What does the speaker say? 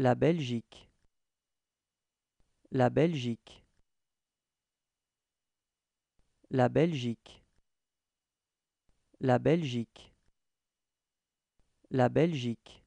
La Belgique. La Belgique. La Belgique. La Belgique. La Belgique.